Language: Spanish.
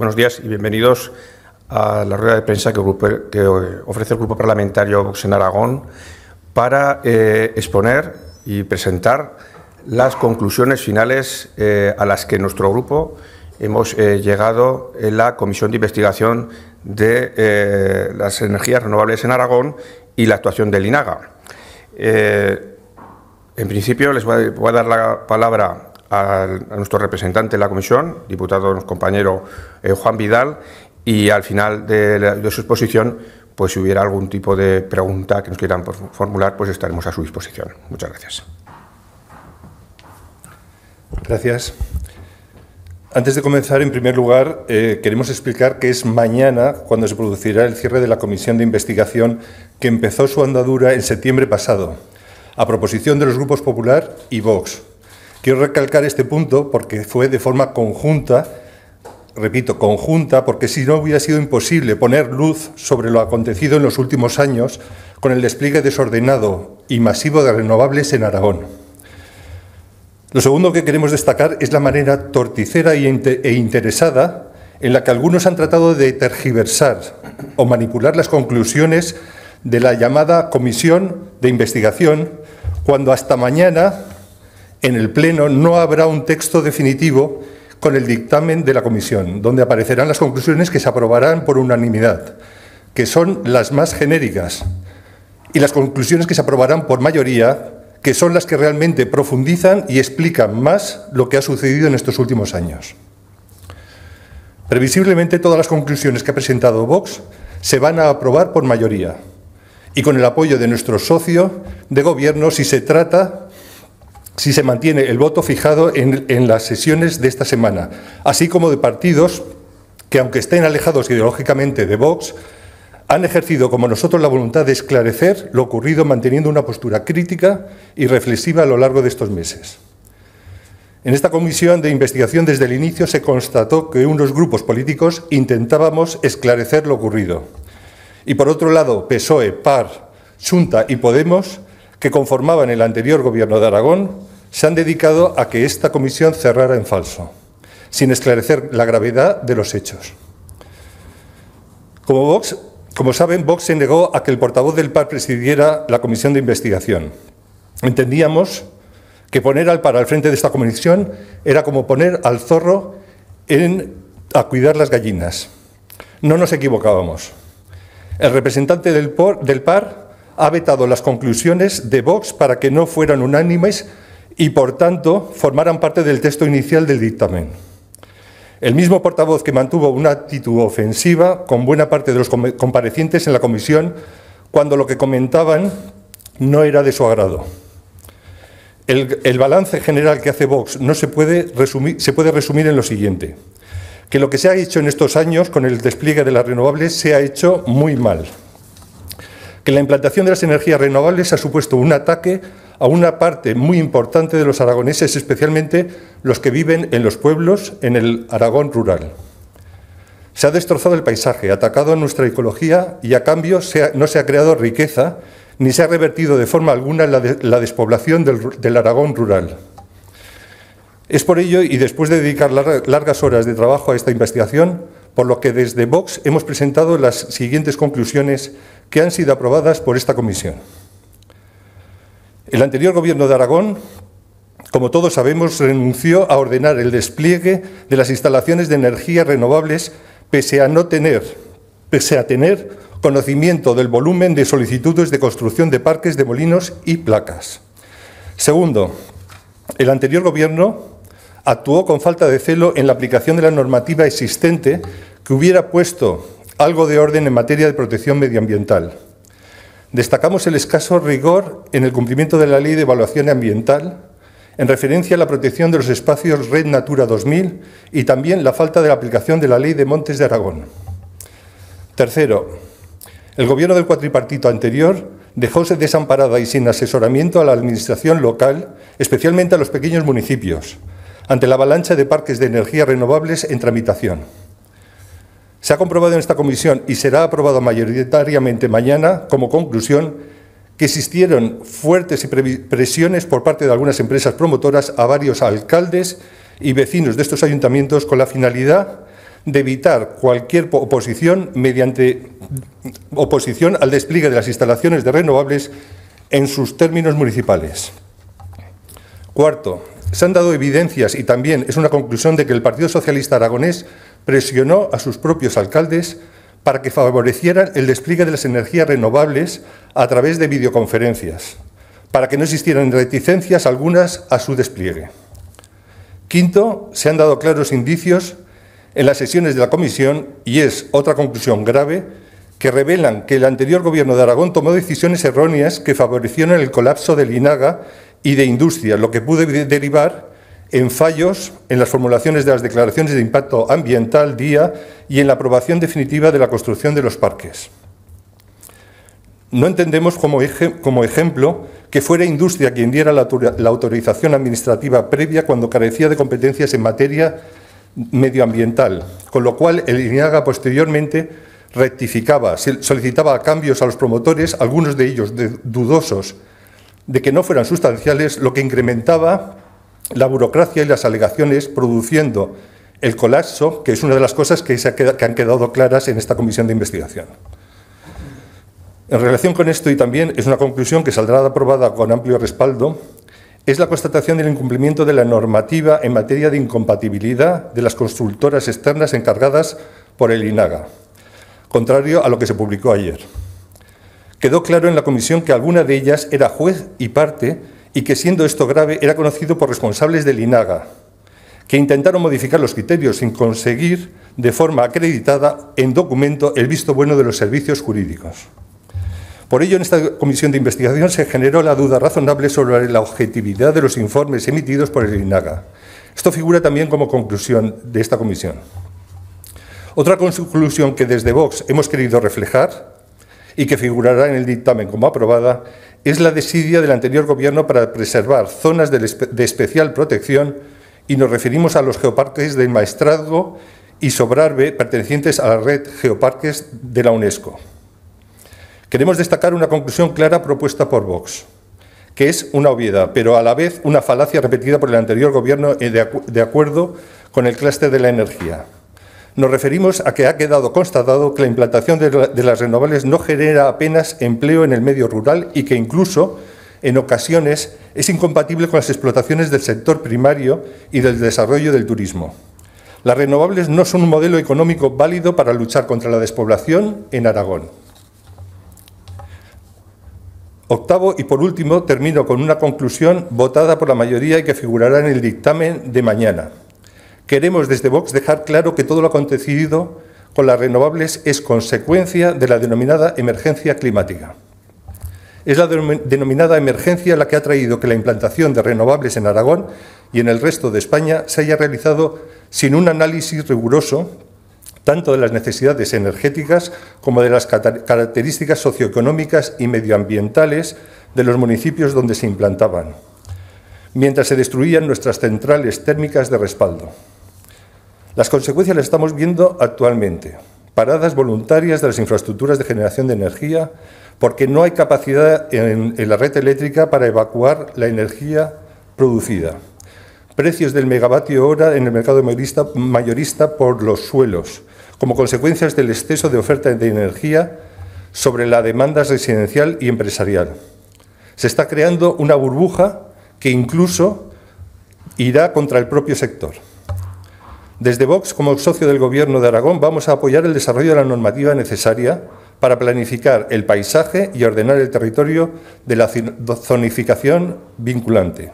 Buenos días y bienvenidos a la rueda de prensa que, ofrece el Grupo Parlamentario Vox en Aragón para eh, exponer y presentar las conclusiones finales eh, a las que nuestro grupo hemos eh, llegado en la Comisión de Investigación de las Energías Renovables en Aragón y la actuación del INAGA. en principio les voy a dar la palabra a nuestro representante de la comisión, diputado compañero eh, Juan Vidal, y al final de, su exposición, pues si hubiera algún tipo de pregunta que nos quieran formular, pues estaremos a su disposición. Muchas gracias. Gracias. Antes de comenzar, en primer lugar, eh, queremos explicar que es mañana cuando se producirá el cierre de la comisión de investigación que empezó su andadura en septiembre pasado, a proposición de los grupos Popular y Vox, Quiero recalcar este punto porque fue de forma conjunta, repito, conjunta, porque si no hubiera sido imposible poner luz sobre lo acontecido en los últimos años con el despliegue desordenado y masivo de renovables en Aragón. Lo segundo que queremos destacar es la manera torticera e interesada en la que algunos han tratado de tergiversar o manipular las conclusiones de la llamada Comisión de Investigación, cuando hasta mañana en el Pleno no habrá un texto definitivo con el dictamen de la Comisión, donde aparecerán las conclusiones que se aprobarán por unanimidad, que son las más genéricas, y las conclusiones que se aprobarán por mayoría, que son las que realmente profundizan y explican más lo que ha sucedido en estos últimos años. Previsiblemente todas las conclusiones que ha presentado Vox se van a aprobar por mayoría y con el apoyo de nuestro socio de gobierno si se trata si se mantiene el voto fijado en, las sesiones de esta semana, así como de partidos que, aunque estén alejados ideológicamente de Vox, han ejercido como nosotros la voluntad de esclarecer lo ocurrido manteniendo una postura crítica y reflexiva a lo largo de estos meses. En esta comisión de investigación desde el inicio se constató que unos grupos políticos intentábamos esclarecer lo ocurrido. Y por otro lado, PSOE, PAR, Xunta y Podemos, que conformaban el anterior gobierno de Aragón, se han dedicado a que esta comisión cerrara en falso, sin esclarecer la gravedad de los hechos. Como, como saben, Vox se negó a que el portavoz del PAR presidiera la comisión de investigación. Entendíamos que poner al PAR al frente de esta comisión era como poner al zorro en, a cuidar las gallinas. No nos equivocábamos. El representante del, del PAR ha vetado las conclusiones de Vox para que no fueran unánimes y, por tanto, formaran parte del texto inicial del dictamen. El mismo portavoz que mantuvo una actitud ofensiva con buena parte de los comparecientes en la comisión cuando lo que comentaban no era de su agrado. El, balance general que hace Vox no se puede, resumir, se puede resumir en lo siguiente, que lo que se ha hecho en estos años con el despliegue de las renovables se ha hecho muy mal, que la implantación de las energías renovables ha supuesto un ataque a una parte muy importante de los aragoneses, especialmente los que viven en los pueblos, en el Aragón rural. Se ha destrozado el paisaje, atacado a nuestra ecología y a cambio no se ha creado riqueza ni se ha revertido de forma alguna la, despoblación del, Aragón rural. Es por ello, y después de dedicar largas horas de trabajo a esta investigación, por lo que desde Vox hemos presentado las siguientes conclusiones que han sido aprobadas por esta comisión. El anterior gobierno de Aragón, como todos sabemos, renunció a ordenar el despliegue de las instalaciones de energías renovables pese a no tener, pese a tener conocimiento del volumen de solicitudes de construcción de parques de molinos y placas. Segundo, el anterior gobierno actuó con falta de celo en la aplicación de la normativa existente que hubiera puesto algo de orden en materia de protección medioambiental. Destacamos el escaso rigor en el cumplimiento de la Ley de Evaluación Ambiental, en referencia a la protección de los espacios Red Natura 2000 y también la falta de la aplicación de la Ley de Montes de Aragón. Tercero, el gobierno del cuatripartito anterior dejóse desamparada y sin asesoramiento a la administración local, especialmente a los pequeños municipios, ante la avalancha de parques de energías renovables en tramitación. Se ha comprobado en esta comisión y será aprobado mayoritariamente mañana como conclusión que existieron fuertes presiones por parte de algunas empresas promotoras a varios alcaldes y vecinos de estos ayuntamientos con la finalidad de evitar cualquier oposición mediante mm, oposición al despliegue de las instalaciones de renovables en sus términos municipales. Cuarto, se han dado evidencias y también es una conclusión de que el Partido Socialista Aragonés presionó a sus propios alcaldes para que favorecieran el despliegue de las energías renovables a través de videoconferencias, para que no existieran reticencias algunas a su despliegue. Quinto, se han dado claros indicios en las sesiones de la Comisión, y es otra conclusión grave, que revelan que el anterior gobierno de Aragón tomó decisiones erróneas que favorecieron el colapso del INAGA y de Industria, lo que pudo derivar en fallos en las formulaciones de las declaraciones de impacto ambiental día y en la aprobación definitiva de la construcción de los parques. No entendemos como, como ejemplo que fuera industria quien diera la, autorización administrativa previa cuando carecía de competencias en materia medioambiental, con lo cual el INIAGA posteriormente rectificaba, solicitaba cambios a los promotores, algunos de ellos dudosos de que no fueran sustanciales, lo que incrementaba la burocracia y las alegaciones produciendo el colapso, que es una de las cosas que, que han quedado claras en esta comisión de investigación. En relación con esto, y también es una conclusión que saldrá aprobada con amplio respaldo, es la constatación del incumplimiento de la normativa en materia de incompatibilidad de las consultoras externas encargadas por el INAGA, contrario a lo que se publicó ayer. Quedó claro en la comisión que alguna de ellas era juez y parte y que siendo esto grave era conocido por responsables del INAGA, que intentaron modificar los criterios sin conseguir de forma acreditada en documento el visto bueno de los servicios jurídicos. Por ello, en esta comisión de investigación se generó la duda razonable sobre la objetividad de los informes emitidos por el INAGA. Esto figura también como conclusión de esta comisión. Otra conclusión que desde Vox hemos querido reflejar y que figurará en el dictamen como aprobada, es la desidia del anterior Gobierno para preservar zonas de especial protección y nos referimos a los geoparques del Maestrazgo y Sobrarbe pertenecientes a la red Geoparques de la UNESCO. Queremos destacar una conclusión clara propuesta por Vox, que es una obviedad, pero a la vez una falacia repetida por el anterior Gobierno eh, de acuerdo con el clúster de la energía. Nos referimos a que ha quedado constatado que la implantación de, las renovables no genera apenas empleo en el medio rural y que incluso en ocasiones es incompatible con las explotaciones del sector primario y del desarrollo del turismo. Las renovables no son un modelo económico válido para luchar contra la despoblación en Aragón. Octavo y por último termino con una conclusión votada por la mayoría y que figurará en el dictamen de mañana. Queremos desde Vox dejar claro que todo lo acontecido con las renovables es consecuencia de la denominada emergencia climática. Es la denominada emergencia la que ha traído que la implantación de renovables en Aragón y en el resto de España se haya realizado sin un análisis riguroso tanto de las necesidades energéticas como de las características socioeconómicas y medioambientales de los municipios donde se implantaban, mientras se destruían nuestras centrales térmicas de respaldo. Las consecuencias las estamos viendo actualmente. Paradas voluntarias de las infraestructuras de generación de energía porque no hay capacidad en, la red eléctrica para evacuar la energía producida. Precios del megavatio hora en el mercado mayorista, mayorista por los suelos, como consecuencias del exceso de oferta de energía sobre la demanda residencial y empresarial. Se está creando una burbuja que incluso irá contra el propio sector. Desde Vox, como socio del Gobierno de Aragón, vamos a apoyar el desarrollo de la normativa necesaria para planificar el paisaje y ordenar el territorio de la zonificación vinculante.